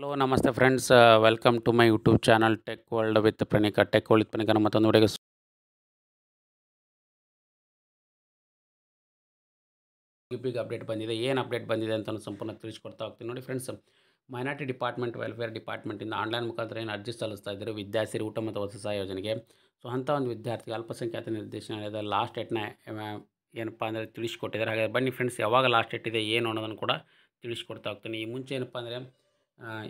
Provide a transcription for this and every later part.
hello ನಮಸ್ತೆ friends welcome to my YouTube channel tech world with Pranika tech world ಪ್ರಣಿಕನ ಮತ್ತೊಂದು ವಿಡಿಯೋಗೆ ಬಿಗ್ ಅಪ್ಡೇಟ್ ಬಂದಿದೆ ಏನು ಅಪ್ಡೇಟ್ ಬಂದಿದೆ ಅಂತ ಸಂಪೂರ್ಣ ತಿಳಿಸ್ಕೊಡ್ತಾ ಹೋಗ್ತೀನಿ ನೋಡಿ ಫ್ರೆಂಡ್ಸ್ ಮೈನಾರಿಟಿ ಡಿಪಾರ್ಟ್ಮೆಂಟ್ ವೆಲ್ಫೇರ್ ಡಿಪಾರ್ಟ್ಮೆಂಟಿಂದ ಆನ್ಲೈನ್ ಮುಖಾಂತರ ಏನು ಅರ್ಜಿ ಸಲ್ಲಿಸ್ತಾ ಇದ್ದರು ವಿದ್ಯಾಸಿರಿ ಊಟ ಮತ್ತು ವಸತಿ ಯೋಜನೆಗೆ ಸೊ ಅಂಥ ಒಂದು ವಿದ್ಯಾರ್ಥಿಗೆ ಅಲ್ಪಸಂಖ್ಯಾತ ನಿರ್ದೇಶನಾಲಯದ ಲಾಸ್ಟ್ ಡೇಟ್ನ ಏನಪ್ಪ ಅಂದರೆ ತಿಳಿಸ್ಕೊಟ್ಟಿದ್ದಾರೆ ಹಾಗೆ ಬನ್ನಿ ಫ್ರೆಂಡ್ಸ್ ಯಾವಾಗ ಲಾಸ್ಟ್ ಡೇಟ್ ಇದೆ ಏನು ಅನ್ನೋದನ್ನು ಕೂಡ ತಿಳಿಸ್ಕೊಡ್ತಾ ಹೋಗ್ತೀನಿ ಈ ಮುಂಚೆ ಏನಪ್ಪ ಅಂದರೆ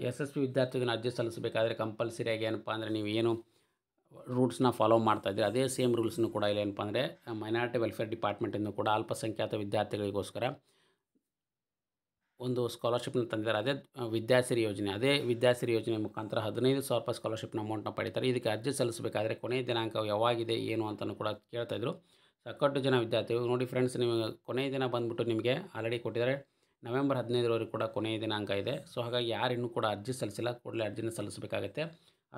ಯಶಸ್ವಿ ವಿದ್ಯಾರ್ಥಿಗಳನ್ನ ಅರ್ಜಿ ಸಲ್ಲಿಸಬೇಕಾದ್ರೆ ಕಂಪಲ್ಸರಿಯಾಗಿ ಏನಪ್ಪ ಅಂದರೆ ನೀವು ಏನು ರೂಲ್ಸ್ನ ಫಾಲೋ ಮಾಡ್ತಾಯಿದ್ದೀರಿ ಅದೇ ಸೇಮ್ ರೂಲ್ಸ್ನು ಕೂಡ ಇಲ್ಲ ಏನಪ್ಪ ಅಂದರೆ ಮೈನಾರಿಟಿ ವೆಲ್ಫೇರ್ ಡಿಪಾರ್ಟ್ಮೆಂಟಿಂದ ಕೂಡ ಅಲ್ಪಸಂಖ್ಯಾತ ವಿದ್ಯಾರ್ಥಿಗಳಿಗೋಸ್ಕರ ಒಂದು ಸ್ಕಾಲರ್ಶಿಪ್ನ ತಂದಿದ್ದಾರೆ ಅದೇ ವಿದ್ಯಾಸಿರಿ ಯೋಜನೆ ಅದೇ ವಿದ್ಯಾಸಿರಿ ಯೋಜನೆ ಮುಖಾಂತರ ಹದಿನೈದು ಸಾವಿರ ರೂಪಾಯಿ ಸ್ಕಾಲರ್ಶಿಪ್ನ ಅಮೌಂಟ್ನ ಪಡಿತಾರೆ ಇದಕ್ಕೆ ಅರ್ಜಿ ಸಲ್ಲಿಸಬೇಕಾದ್ರೆ ಕೊನೆಯ ದಿನಾಂಕ ಯಾವಾಗಿದೆ ಏನು ಅಂತಲೂ ಕೂಡ ಕೇಳ್ತಾಯಿದ್ರು ಸಾಕಷ್ಟು ಜನ ವಿದ್ಯಾರ್ಥಿಗಳು ನೋಡಿ ಫ್ರೆಂಡ್ಸ್ ನಿಮಗೆ ಕೊನೆಯ ದಿನ ಬಂದುಬಿಟ್ಟು ನಿಮಗೆ ಆಲ್ರೆಡಿ ಕೊಟ್ಟಿದ್ದಾರೆ ನವೆಂಬರ್ ಹದಿನೈದರವರೆಗೆ ಕೂಡ ಕೊನೆಯ ದಿನಾಂಕ ಇದೆ ಸೊ ಹಾಗಾಗಿ ಯಾರು ಕೂಡ ಅರ್ಜಿ ಸಲ್ಲಿಸಿಲ್ಲ ಕೂಡಲೇ ಅರ್ಜಿನ ಸಲ್ಲಿಸಬೇಕಾಗುತ್ತೆ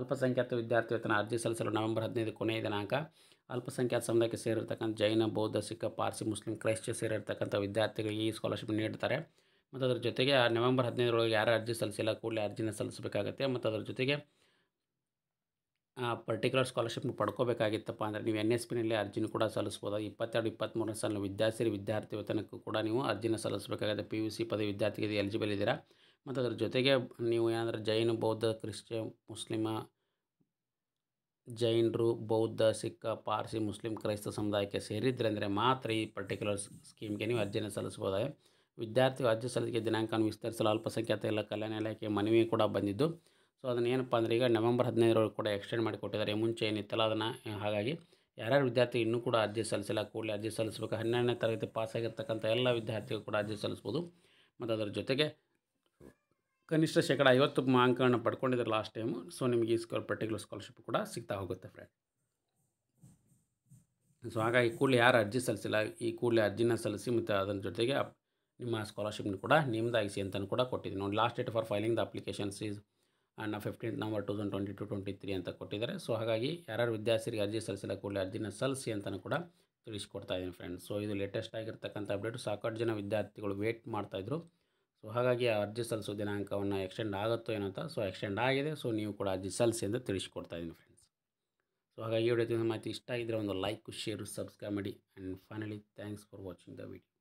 ಅಲ್ಪಸಂಖ್ಯಾತ ವಿದ್ಯಾರ್ಥಿ ವೇತನ ಅರ್ಜಿ ಸಲ್ಲಿಸಲು ನವೆಂಬರ್ ಹದಿನೈದು ಕೊನೆಯ ದಿನಾಂಕ ಅಲ್ಪಸಂಖ್ಯಾತ ಸಮುದಾಯಕ್ಕೆ ಸೇರಿರ್ತಕ್ಕಂಥ ಜೈನ ಬೌದ್ಧ ಸಿಖ್ ಪಾರ್ಸಿ ಮುಸ್ಲಿಂ ಕ್ರೈಸ್ತ ಸೇರಿರ್ತಕ್ಕಂಥ ವಿದ್ಯಾರ್ಥಿಗಳಿಗೆ ಈ ಸ್ಕಾಲರ್ಶಿಪ್ ನೀಡ್ತಾರೆ ಮತ್ತು ಅದರ ಜೊತೆಗೆ ನವೆಂಬರ್ ಹದಿನೈದರೊಳಗೆ ಯಾರು ಅರ್ಜಿ ಸಲ್ಲಿಸಿಲ್ಲ ಕೂಡಲೇ ಅರ್ಜಿನ ಸಲ್ಲಿಸಬೇಕಾಗುತ್ತೆ ಮತ್ತು ಅದರ ಜೊತೆಗೆ ಪರ್ಟಿಕ್ಯುಲರ್ ಸ್ಕಾಲರ್ಶಿಪ್ನ ಪಡ್ಕೋಬೇಕಾಗಿತ್ತಪ್ಪ ಅಂದರೆ ನೀವು ಎನ್ ಎಸ್ ಪಿನಲ್ಲಿ ಅರ್ಜಿನೂ ಕೂಡ ಸಲ್ಲಿಸ್ಬೋದು ಇಪ್ಪತ್ತೆರಡು ಇಪ್ಪತ್ತ್ಮೂರನೇ ಸಾಲಿನ ವಿದ್ಯಾರ್ಥಿ ವಿದ್ಯಾರ್ಥಿ ವೇತನಕ್ಕೂ ಕೂಡ ನೀವು ಅರ್ಜಿನ ಸಲ್ಲಿಸಬೇಕಾಗಿದೆ ಪಿ ಯು ಸಿ ಪದವಿ ವಿದ್ಯಾರ್ಥಿಗೆ ಇದು ಎಲಿಜಿಬಲ್ ಇದ್ದೀರಾ ಮತ್ತು ಅದರ ಜೊತೆಗೆ ನೀವು ಏನಾದರೂ ಜೈನ ಬೌದ್ಧ ಕ್ರಿಶ್ಚಿಯನ್ ಮುಸ್ಲಿಮ ಜೈನರು ಬೌದ್ಧ ಸಿಖ್ ಪಾರ್ಸಿ ಮುಸ್ಲಿಂ ಕ್ರೈಸ್ತ ಸಮುದಾಯಕ್ಕೆ ಸೇರಿದ್ರೆ ಅಂದರೆ ಮಾತ್ರ ಈ ಪರ್ಟಿಕ್ಯುಲರ್ ಸ್ಕೀಮ್ಗೆ ನೀವು ಅರ್ಜಿನ ಸಲ್ಲಿಸ್ಬೋದಾಗಿದೆ ವಿದ್ಯಾರ್ಥಿಗಳು ಅರ್ಜಿ ಸಲ್ಲಿಕೆ ದಿನಾಂಕವನ್ನು ವಿಸ್ತರಿಸಲು ಅಲ್ಪಸಂಖ್ಯಾತ ಇಲ್ಲ ಕಲ್ಯಾಣ ಇಲಾಖೆ ಮನವಿ ಕೂಡ ಬಂದಿದ್ದು ಸೊ ಅದನ್ನ ಏನಪ್ಪ ಅಂದರೆ ಈಗ ನವೆಂಬರ್ ಹದಿನೈದರೊಳಗೆ ಕೂಡ ಎಕ್ಸ್ಟೆಂಡ್ ಮಾಡಿ ಕೊಟ್ಟಿದ್ದಾರೆ ಮುಂಚೆ ಏನಿತ್ತಲ್ಲ ಅದನ್ನು ಹಾಗಾಗಿ ಯಾರ್ಯಾರು ವಿದ್ಯಾರ್ಥಿ ಇನ್ನೂ ಕೂಡ ಅರ್ಜಿ ಸಲ್ಲಿಸಿಲ್ಲ ಕೂಡಲೇ ಅರ್ಜಿ ಸಲ್ಲಿಸಬೇಕು ಹನ್ನೆರಡನೇ ತರಗತಿ ಪಾಸಾಗಿರ್ತಕ್ಕಂಥ ಎಲ್ಲ ವಿದ್ಯಾರ್ಥಿಗಳು ಕೂಡ ಅರ್ಜಿ ಸಲ್ಲಿಸ್ಬೋದು ಮತ್ತು ಅದರ ಜೊತೆಗೆ ಕನಿಷ್ಠ ಶೇಕಡ ಐವತ್ತು ಅಂಕಗಳನ್ನು ಪಡ್ಕೊಂಡಿದ್ದಾರೆ ಲಾಸ್ಟ್ ಟೈಮು ಸೊ ನಿಮಗೆ ಈ ಸ್ಕಾಲ್ ಪರ್ಟಿಕ್ಯುಲರ್ ಸ್ಕಾಲರ್ಶಿಪ್ ಕೂಡ ಸಿಗ್ತಾ ಹೋಗುತ್ತೆ ಫ್ರೆಂಡ್ ಸೊ ಹಾಗಾಗಿ ಕೂಡಲೇ ಯಾರು ಅರ್ಜಿ ಸಲ್ಲಿಸಿಲ್ಲ ಈ ಕೂಡಲೇ ಅರ್ಜಿನ ಸಲ್ಲಿಸಿ ಮತ್ತು ಅದರ ಜೊತೆಗೆ ನಿಮ್ಮ ಸ್ಕಾಲರ್ಶಿಪ್ನ ಕೂಡ ನಿಮ್ದಾಗಿಸಿ ಅಂತಲೂ ಕೂಡ ಕೊಟ್ಟಿದ್ದೀನಿ ನೋಡಿ last date for filing the applications is and fifteen November two thousand twenty two twenty three ಅಂತ ಕೊಟ್ಟಿದ್ದಾರೆ ಸೊ ಹಾಗಾಗಿ ಯಾರು ವಿದ್ಯಾರ್ಥಿಗೆ ಅರ್ಜಿ ಸಲ್ಲಿಸಿಲ್ಲ ಕೂಡಲೇ ಅರ್ಜಿನ ಸಲ್ಲಿಸಿ ಅಂತಲೂ ಕೂಡ ತಿಳಿಸ್ಕೊಡ್ತಾ ಇದ್ದೀನಿ ಫ್ರೆಂಡ್ಸ್ ಸೊ ಇದು ಲೇಟೆಸ್ಟ್ ಆಗಿರ್ತಕ್ಕಂಥ ಅಪ್ಡೇಟ್ ಸಾಕಷ್ಟು ಜನ ವಿದ್ಯಾರ್ಥಿಗಳು ವೇಟ್ ಮಾಡ್ತಾಯಿದ್ರು ಸೊ ಹಾಗಾಗಿ ಆ ಅರ್ಜಿ ಸಲ್ಲಿಸೋ ದಿನಾಂಕವನ್ನು ಎಕ್ಸ್ಟೆಂಡ್ ಆಗುತ್ತೋ ಏನಂತ ಸೊ ಎಕ್ಸ್ಟೆಂಡ್ ಆಗಿದೆ ಸೊ ನೀವು ಕೂಡ ಅರ್ಜಿ ಸಲ್ಲಿಸಿ ಅಂತ ತಿಳಿಸ್ಕೊಡ್ತಾ ಇದ್ದೀನಿ ಫ್ರೆಂಡ್ಸ್ ಸೊ ಹಾಗಾಗಿ ಈ ವಿಡಿಯೋ ಮಾಹಿತಿ ಇಷ್ಟ ಇದ್ದರೆ ಒಂದು ಲೈಕ್ ಶೇರು ಸಬ್ಸ್ಕ್ರೈಬ್ ಮಾಡಿ and finally thanks for watching the video